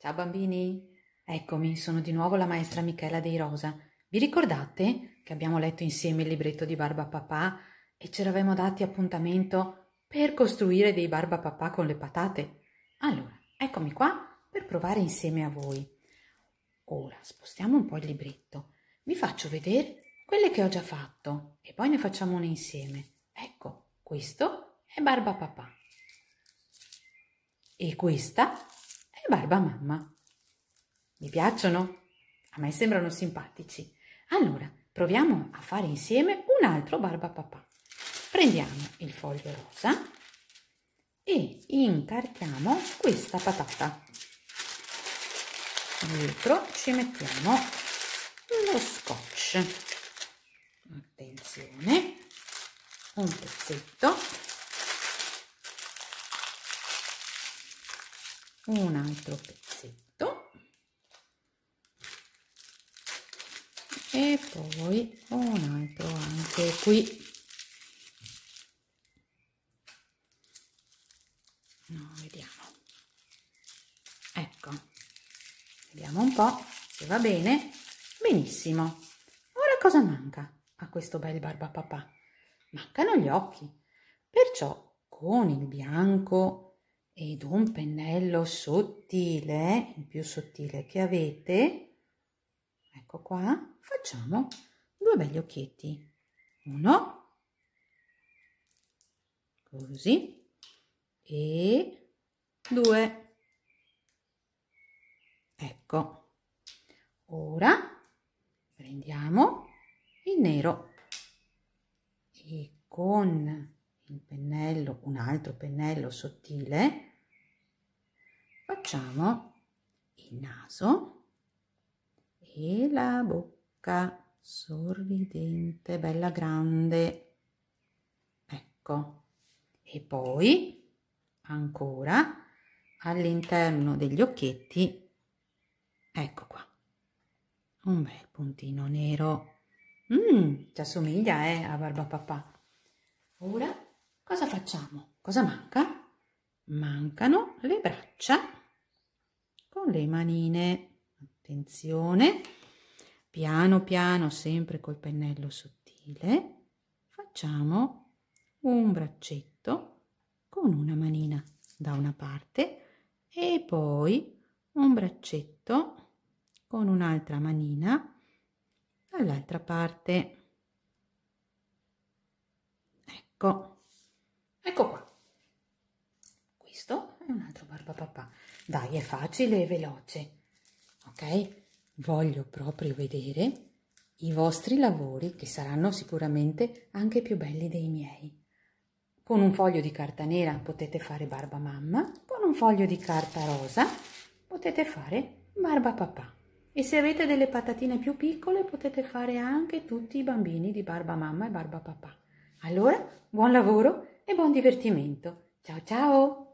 Ciao bambini, eccomi, sono di nuovo la maestra Michela Dei Rosa. Vi ricordate che abbiamo letto insieme il libretto di Barba Papà e ci eravamo dati appuntamento per costruire dei Barba Papà con le patate? Allora, eccomi qua per provare insieme a voi. Ora spostiamo un po' il libretto. Vi faccio vedere quelle che ho già fatto e poi ne facciamo una insieme. Ecco, questo è Barba Papà. E questa Barba Mamma. Mi piacciono? A me sembrano simpatici. Allora, proviamo a fare insieme un altro Barba Papà. Prendiamo il foglio rosa e incartiamo questa patata. Dietro ci mettiamo lo scotch. Attenzione, un pezzetto un altro pezzetto e poi un altro anche qui no, vediamo ecco vediamo un po' se va bene benissimo ora cosa manca a questo bel barba papà? mancano gli occhi perciò con il bianco ed un pennello sottile, il più sottile che avete, ecco qua, facciamo due belli occhietti. Uno, così, e due. Ecco, ora prendiamo il nero e con il pennello, un altro pennello sottile, facciamo il naso e la bocca sorridente, bella grande. Ecco. E poi ancora all'interno degli occhietti, ecco qua, un bel puntino nero. Mmm, ci assomiglia eh, a papà Ora cosa facciamo? Cosa manca? Mancano le braccia le manine. Attenzione, piano piano, sempre col pennello sottile, facciamo un braccetto con una manina da una parte e poi un braccetto con un'altra manina dall'altra parte. Ecco, ecco qua e un altro barba papà. Dai, è facile e veloce, ok? Voglio proprio vedere i vostri lavori, che saranno sicuramente anche più belli dei miei. Con un foglio di carta nera potete fare barba mamma, con un foglio di carta rosa potete fare barba papà. E se avete delle patatine più piccole potete fare anche tutti i bambini di barba mamma e barba papà. Allora, buon lavoro e buon divertimento. Ciao ciao!